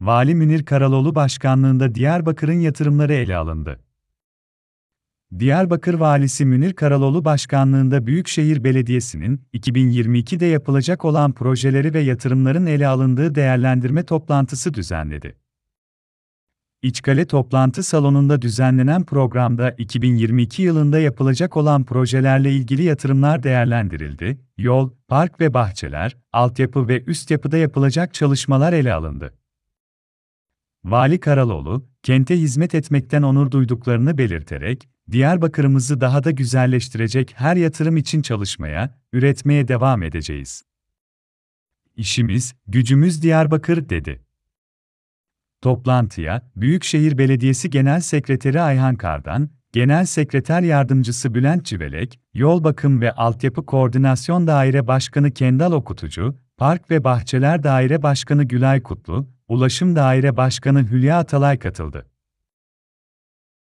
Vali Münir Karaloğlu başkanlığında Diyarbakır'ın yatırımları ele alındı. Diyarbakır Valisi Münir Karaloğlu başkanlığında Büyükşehir Belediyesi'nin 2022'de yapılacak olan projeleri ve yatırımların ele alındığı değerlendirme toplantısı düzenledi. İçkale toplantı salonunda düzenlenen programda 2022 yılında yapılacak olan projelerle ilgili yatırımlar değerlendirildi, yol, park ve bahçeler, altyapı ve üst yapıda yapılacak çalışmalar ele alındı. Vali Karaloğlu, kente hizmet etmekten onur duyduklarını belirterek, Diyarbakır'ımızı daha da güzelleştirecek her yatırım için çalışmaya, üretmeye devam edeceğiz. İşimiz, gücümüz Diyarbakır dedi. Toplantıya, Büyükşehir Belediyesi Genel Sekreteri Ayhan Kardan, Genel Sekreter Yardımcısı Bülent Civelek, Yol Bakım ve Altyapı Koordinasyon Daire Başkanı Kendal Okutucu, Park ve Bahçeler Daire Başkanı Gülay Kutlu, Ulaşım Daire Başkanı Hülya Atalay katıldı.